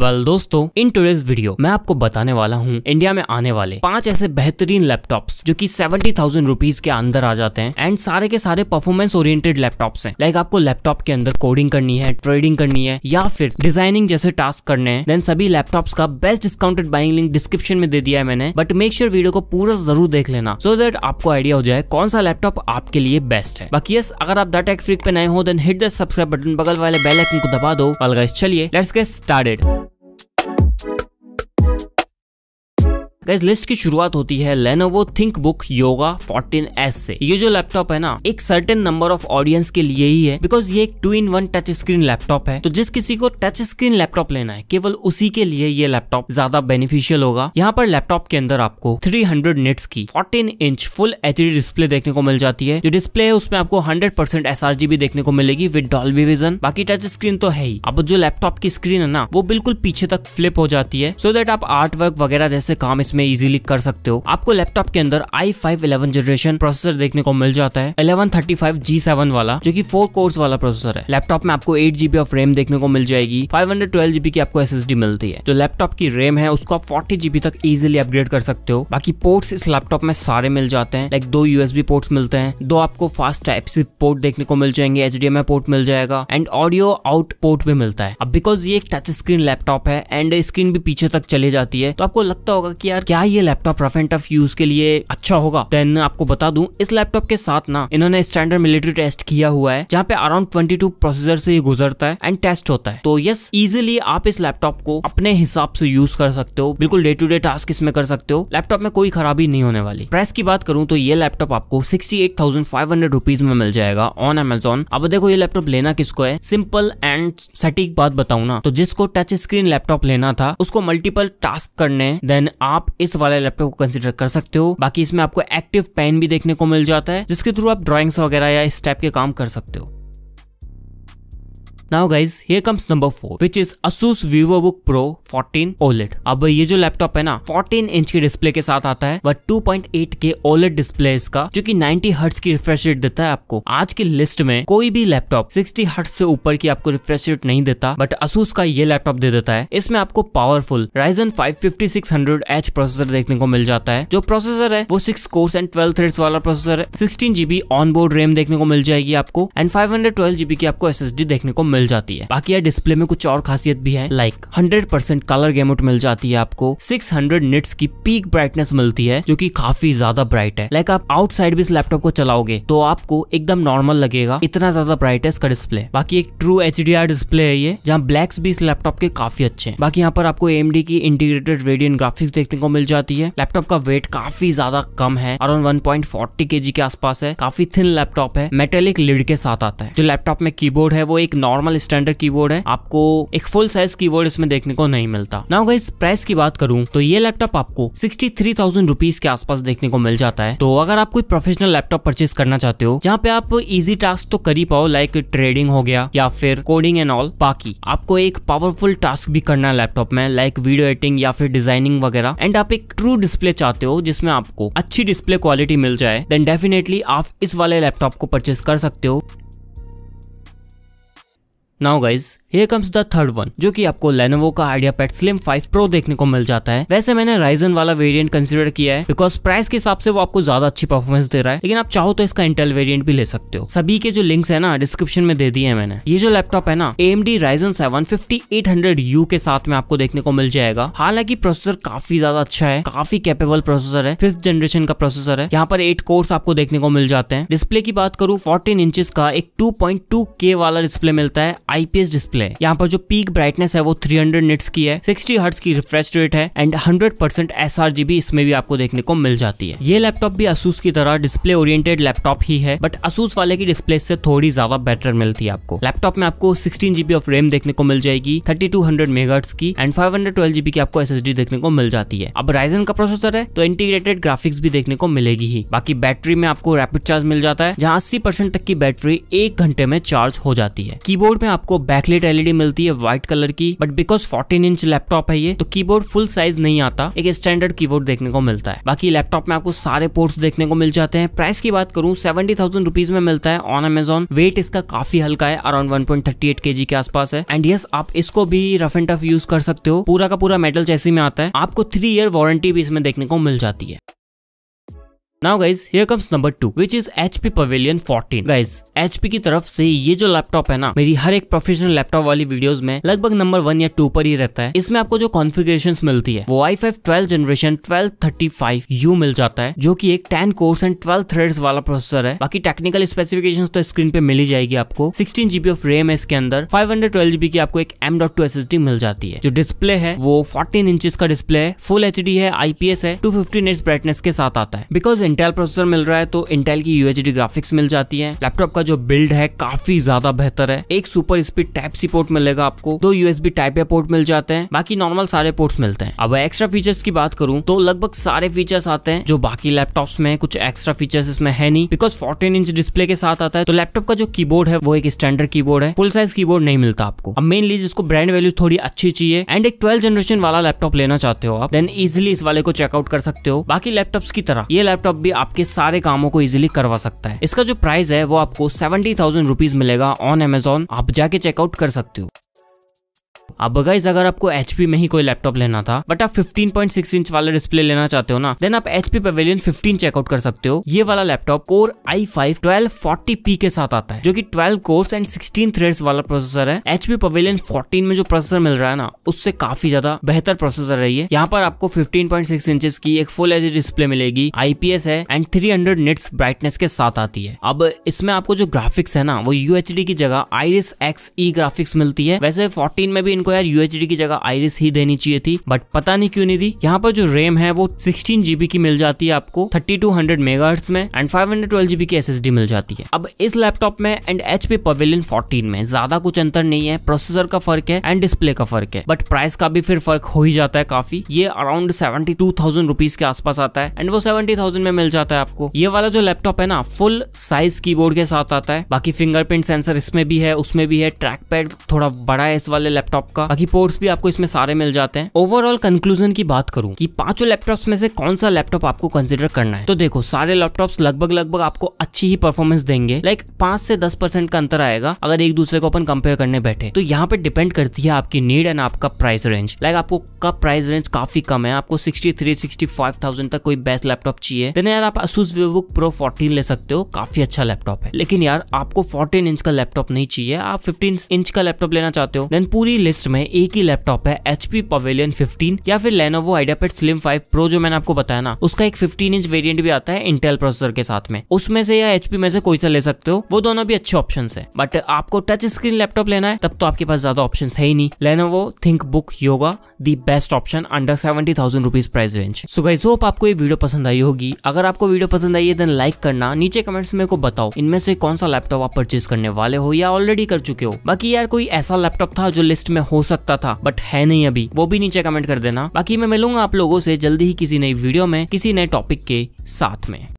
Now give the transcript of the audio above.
well well, दोस्तों in today's video मैं आपको बताने वाला हूँ इंडिया में आने वाले पांच ऐसे बेहतरीन लैपटॉप्स जो कि सेवेंटी थाउजेंड रुपीज के अंदर आ जाते हैं एंड सारे के सारे परफॉर्मेंस ओरिएंटेड लैपटॉप्स हैं लाइक आपको लैपटॉप के अंदर कोडिंग करनी है ट्रेडिंग करनी है या फिर डिजाइनिंग जैसे टास्क करने हैं देन सभी लैपटॉप्स का best discounted buying link description में दे दिया है मैंने बट मेक श्योर वीडियो को पूरा जरूर देख लेना सो so देट आपको आइडिया हो जाए कौन सा लैपटॉप आपके लिए बेस्ट है बाकी यस अगर आप डाटा फ्रीक पे नए हो then hit the subscribe button बगल वाले बेल आइकन को दबा दो चलिए लेट्स गेट स्टार्टेड गैस लिस्ट की शुरुआत होती है Lenovo think book Yoga fourteen S से ये जो लैपटॉप है ना एक सर्टेन नंबर ऑफ ऑडियंस के लिए ही है बिकॉज ये एक two in one touch screen laptop है तो जिस किसी को टच स्क्रीन लैपटॉप लेना है केवल उसी के लिए ये लैपटॉप ज्यादा बेनिफिशियल होगा यहाँ पर लैपटॉप के अंदर आपको थ्री हंड्रेड निट्स की fourteen inch full H display देखने को मिल जाती है जो डिस्प्ले है उसमें आपको हंड्रेड परसेंट एस देखने को मिलेगी विद डॉल विजन बाकी टच स्क्रीन तो है ही अब जो लैपटॉप की स्क्रीन है ना वो बिल्कुल पीछे तक फ्लिप हो जाती है सो so देट आप आर्ट वर्क वगैरह जैसे काम इसमें इसमें इजीली कर सकते हो आपको लैपटॉप के अंदर I five eleven generation processor देखने को मिल जाता है eleven thirty five G seven वाला जो की फोर कोर्स वाला प्रोसेसर है लैपटॉप में आपको एट जीबी ऑफ रेम देखने को मिल जाएगी फाइव हंड्रेड ट्वेल्व जीबी की आपको एस मिलती है जो लैपटॉप की रेम है उसको आप फोर्टी जीबी तक इजिली अपग्रेड कर सकते हो बाकी पोर्ट्स इस लैपटॉप में सारे मिल जाते हैं लाइक दो यूएसबी पोर्ट्स मिलते हैं दो आपको फास्ट टाइप से पोर्ट देखने को मिल जाएंगे एच पोर्ट मिल जाएगा एंड ऑडियो आउट पोर्ट भी मिलता है अब बिकॉज ये एक टच स्क्रीन लैपटॉप है एंड स्क्रीन भी पीछे तक चली जाती है तो आपको लगता होगा कि यार क्या ये laptop rough and tough use के लिए अच्छा होगा देन आपको बता दूं इस लैपटॉप के साथ ना इन्होंने स्टैंडर्ड मिलिट्री टेस्ट किया हुआ है जहाँ पे अराउंड ट्वेंटी टू प्रोसेसर से ये गुजरता है एंड टेस्ट होता है तो यस इजिली आप इस लैपटॉप को अपने हिसाब से यूज कर सकते हो बिल्कुल डे टू डे टास्क इसमें कर सकते हो लैपटॉप में कोई खराबी नहीं होने वाली प्राइस की बात करूँ तो ये लैपटॉप आपको sixty eight thousand five hundred rupees में मिल जाएगा ऑन एमेजोन अब देखो ये लैपटॉप लेना किसको है सिंपल एंड सटीक बात बताऊ ना तो जिसको टच स्क्रीन लैपटॉप लेना था उसको मल्टीपल टास्क करने देन आप इस वाले लैपटॉप को कंसिडर कर सकते हो बाकी इसमें आपको एक्टिव पेन भी देखने को मिल जाता है जिसके थ्रू आप ड्रॉइंग्स वगैरह या इस टाइप के काम कर सकते हो नाउ गाइज ये comes number four which is Asus Vivo book pro 14 OLED अब ये जो लैपटॉप है ना 14 इंच के डिस्प्ले के साथ आता है वह 2.8 के ओलेट डिस्प्ले इसका जो कि 90 हर्ट्स की रिफ्रेश रेट देता है आपको आज की लिस्ट में कोई भी लैपटॉप 60 हर्ट्स से ऊपर की आपको रिफ्रेश रेट नहीं देता बट असूस का ये लैपटॉप दे देता है इसमें आपको powerful Ryzen five fifty six hundred H processor देखने को मिल जाता है जो प्रोसेसर है वो six cores and twelve threads वाला प्रोसेसर है sixteen GB on board RAM देखने को मिल जाएगी आपको and five hundred twelve GB की आपको एस देखने को मिल मिल जाती है बाकी यार डिस्प्ले में कुछ और खासियत भी है like hundred percent colour gamut मिल जाती है आपको सिक्स हंड्रेड निट्स की पीक ब्राइटनेस मिलती है जो की काफी ज्यादा ब्राइट है लाइक आप आउटसाइड भी इस लैपटॉप को चलाओगे तो आपको एकदम नॉर्मल लगेगा इतना ज्यादा ब्राइट है इसका डिस्प्ले बाकी एक ट्रू एच डिस्प्ले है ये जहाँ ब्लैक्स भी इस लैपटॉप के काफी अच्छे हैं बाकी यहाँ पर आपको एम की इंटीग्रेटेड रेडियन ग्राफिक्स देखने को मिल जाती है लैपटॉप का वेट काफी ज्यादा कम है अराउंड 1.40 केजी के आसपास है काफी थिन लैपटॉप है मेटेलिक लिड के साथ आता है जो लैपटॉप में कीबोर्ड है वो एक नॉर्मल नॉर्मल स्टैंडर्ड कीबोर्ड है आपको एक फुल साइज कीबोर्ड इसमें देखने को नहीं मिलता नाउ अगर प्राइस की बात करूं तो ये लैपटॉप आपको सिक्सटी थ्री थाउजेंड रुपीज के आसपास देखने को मिल जाता है तो अगर आप कोई प्रोफेशनल लैपटॉप परचेज करना चाहते हो जहाँ पे आप इजी टास्क तो कर ही पाओ लाइक ट्रेडिंग हो गया या फिर कोडिंग एंड ऑल बाकी आपको एक पावरफुल टास्क भी करना है लैपटॉप में लाइक वीडियो एडिटिंग या फिर डिजाइनिंग वगैरह एंड आप एक ट्रू डिस्प्ले चाहते हो जिसमें आपको अच्छी डिस्प्ले क्वालिटी मिल जाए देन डेफिनेटली आप इस वाले लैपटॉप को परचेज कर सकते हो Now guys, comes the third one जो कि आपको लेनोवो का idea pad slim five pro देखने को मिल जाता है वैसे मैंने राइजन वाला वेरियंट कंसिडर किया है बिकॉज प्राइस के हिसाब से वो आपको ज्यादा अच्छी परफॉर्मेंस दे रहा है लेकिन आप चाहो तो इसका इंटेल वेरियंट भी ले सकते हो सभी के जो लिंक है ना डिस्क्रिप्शन में दे दिए हैं मैंने ये जो लैपटॉप है ना M D Ryzen seven fifty eight hundred U के साथ में आपको देखने को मिल जाएगा हालांकि प्रोसेसर काफी ज्यादा अच्छा है काफी कैपेबल प्रोसेसर है फिफ्थ जनरेशन का प्रोसेसर है यहाँ पर एट कोर्स आपको देखने को मिल जाते हैं डिस्प्ले की बात करूँ फोर्टीन इंचेस का एक टू पॉइंट टू के वाला डिस्प्ले मिलता है आईपीएस डिस्प्ले है यहाँ पर जो पीक ब्राइटनेस है वो 300 हंड्रेड निट्स की है 60 हर्ट्स की रिफ्रेश रेट है एंड 100 परसेंट एस भी इसमें भी आपको देखने को मिल जाती है ये लैपटॉप भी असूस की तरह डिस्प्ले ओरिएंटेड लैपटॉप ही है बट असूस वाले की डिस्प्ले से थोड़ी ज्यादा बेटर मिलती है आपको लैपटॉप में आपको सिक्सटीन जीबी ऑफ रेम देखने को मिल जाएगी थर्टी टू हंड्रेड की एंड फाइव हंड्रेड की आपको एस देखने को मिल जाती है अब राइजन का प्रोसेसर है तो इंटीग्रेटेड ग्राफिक्स भी देखने को मिलेगी ही बाकी बैटरी में आपको रैपिड चार्ज मिल जाता है जहाँ अस्सी तक की बैटरी एक घंटे में चार्ज हो जाती है कीबोर्ड में आपको बैकलेट एल एलईडी मिलती है व्हाइट कलर की but because fourteen inch laptop है ये तो कीबोर्ड फुल साइज नहीं आता एक स्टैंडर्ड कीबोर्ड देखने को मिलता है बाकी लैपटॉप में आपको सारे पोर्ट्स देखने को मिल जाते हैं प्राइस की बात करूँ सेवेंटी थाउजेंड रुपीज में मिलता है ऑन अमेजोन वेट इसका काफी हल्का है around one point thirty eight K G के आसपास है एंड यस आप इसको भी रफ एंड टफ यूज कर सकते हो पूरा का पूरा मेटल जैसे में आता है आपको थ्री ईयर वारंटी भी इसमें देखने को मिल जाती है now guys here comes number two which is H P Pavilion fourteen guys H P की तरफ से ये जो लैपटॉप है ना मेरी हर एक प्रोफेशनल लैपटॉप वाली वीडियोस में लगभग नंबर वन या टू पर ही रहता है इसमें आपको जो कॉन्फ़िगरेशंस मिलती है वो I five twelve generation twelve thirty five U मिल जाता है जो की एक ten cores and twelve thread वाला प्रोसेसर है बाकी टेक्निकल स्पेसिफिकेशन तो स्क्रीन पे मिली जाएगी आपको सिक्सटीन जीबी ऑफ रेम है इसके अंदर फाइव हंड्रेड ट्वेल्व जीबी की आपको एक M dot two S S D मिल जाती है जो डिस्प्ले है वो फोर्टीन इंचेस का डिस्प्ले है फुल एच डी है आईपीएस है टू फिफ्टी नेट्स ब्राइटनेस के साथ आता है बिकॉज इंटेल प्रोसेसर मिल रहा है तो इंटेल की यूएचडी ग्राफिक्स मिल जाती है लैपटॉप का जो बिल्ड है काफी ज्यादा बेहतर है एक super speed type C port मिलेगा आपको दो यूएसबी टाइप ए पोर्ट मिल जाते हैं बाकी नॉर्मल सारे पोर्ट्स मिलते हैं अब एक्स्ट्रा फीचर्स की बात करूं तो लगभग सारे फीचर्स आते हैं जो बाकी लैपटॉप्स में कुछ एक्स्ट्रा फीचर्स इसमें है नहीं बिकॉज फोर्टीन इंच डिस्प्ले के साथ आता है तो लैपटॉप का जो कीबोर्ड है वो एक स्टैंडर्ड कीबोर्ड है फुल साइज कीबोर्ड नहीं मिलता आपको अब मेनली जिसको ब्रांड वैल्यू थोड़ी अच्छी चाहिए एंड एक ट्वेल्व जनरेशन वाला लैपटॉप लेना चाहते हो आप देन इजिली इस वाले को चेकआउट कर सकते हो बाकी लैपटॉप की तरह ये लैपटॉप लैपटॉप भी आपके सारे कामों को इजिली करवा सकता है इसका जो प्राइस है वो आपको सेवेंटी थाउजेंड रुपीज मिलेगा ऑन एमेजोन आप जाके चेकआउट कर सकते हो अब गाइज अगर आपको एचपी में ही कोई लैपटॉप लेना था बट आप 15.6 इंच वाला डिस्प्ले लेना चाहते हो ना देन आप एचपी पेवेलियन 15 चेकआउट कर सकते हो ये वाला लैपटॉप कोर आई फाइव के साथ आता है जो की twelve cores and sixteen thread वाला प्रोसेसर है एचपी पवेलियन फोर्टीन में जो प्रोसेसर मिल रहा है ना उससे काफी ज्यादा बेहतर प्रोसेसर रही है यहाँ पर आपको फिफ्टीन पॉइंट इंचेस की एक फुल एच डिस्प्ले मिलेगी आईपीएस है and three hundred nits brightness के साथ आती है अब इसमें आपको जो ग्राफिक्स है ना वो यूएचडी की जगह आईरिस एक्स ई ग्राफिक्स मिलती है वैसे 14 में भी इनको यार यूएचडी की जगह आईरिस ही देनी चाहिए थी बट पता नहीं क्यों नहीं दी यहाँ पर जो रेम है वो सिक्सटीन जीबी की मिल जाती है आपको थर्टी टू हंड्रेड मेगा में and five hundred twelve GB की एसएसडी मिल जाती है अब इस लैपटॉप में and H P Pavilion fourteen में ज्यादा कुछ अंतर नहीं है प्रोसेसर का फर्क है एंड डिस्प्ले का फर्क है बट प्राइस का भी फिर फर्क हो ही जाता है काफी ये around seventy two thousand rupees के आसपास आता है एंड वो सेवेंटी थाउजेंड में मिल जाता है आपको ये वाला जो लैपटॉप है ना फुल साइज कीबोर्ड के साथ आता है बाकी फिंगरप्रिंट सेंसर इसमें भी है उसमें भी है ट्रैक पैड थोड़ा बड़ा है इस वाले लैपटॉप का बाकी पोर्ट्स भी आपको इसमें सारे मिल जाते हैं ओवरऑल कंक्लूजन की बात करूँ की पांचों लैपटॉप्स में से कौन सा लैपटॉप आपको कंसिडर करना है तो देखो सारे लैपटॉप लगभग लगभग आपको अच्छी ही परफॉर्मेंस देंगे लाइक पांच से दस परसेंट का अंतर आएगा अगर एक दूसरे को अपन कंपेयर करने बैठे तो यहाँ पे डिपेंड करती है आपकी नीड एंड आपका प्राइस रेंज लाइक आपको का प्राइस रेंज काफी कम है आपको sixty three sixty five thousand तक कोई बेस्ट लैपटॉप चाहिए देन तो यार आप असूस वीवोबुक प्रो फोर्टीन ले सकते हो काफी अच्छा लैपटॉप है लेकिन यार आपको फोर्टीन इंच का लैपटॉप नहीं चाहिए आप फिफ्टीन इंच का लैपटॉप लेना चाहते हो देन पूरी लिस्ट कॉस्ट में एक ही लैपटॉप है एच पी पवेलियन फिफ्टीन या फिर Lenovo IdeaPad slim five pro जो मैंने आपको बताया ना उसका एक फिफ्टीन इंच वेरियंट भी आता है इंटेल प्रोसेसर के साथ में उसमें से या एचपी में से कोई सा ले सकते हो वो दोनों भी अच्छे ऑप्शन है बट आपको टच स्क्रीन लैपटॉप लेना है तब तो आपके पास ज्यादा ऑप्शन है ही नहीं Lenovo think book Yoga the best option under seventy thousand rupees price range so guys hope आपको ये वीडियो पसंद आई होगी अगर आपको वीडियो पसंद आई है देन लाइक करना नीचे कमेंट्स में को बताओ इनमें से कौन सा लैपटॉप आप परचेज करने वाले हो या ऑलरेडी कर चुके हो बाकी यार कोई ऐसा लैपटॉप था जो लिस्ट में हो हो सकता था बट है नहीं अभी वो भी नीचे कमेंट कर देना बाकी मैं मिलूंगा आप लोगों से जल्दी ही किसी नई वीडियो में किसी नए टॉपिक के साथ में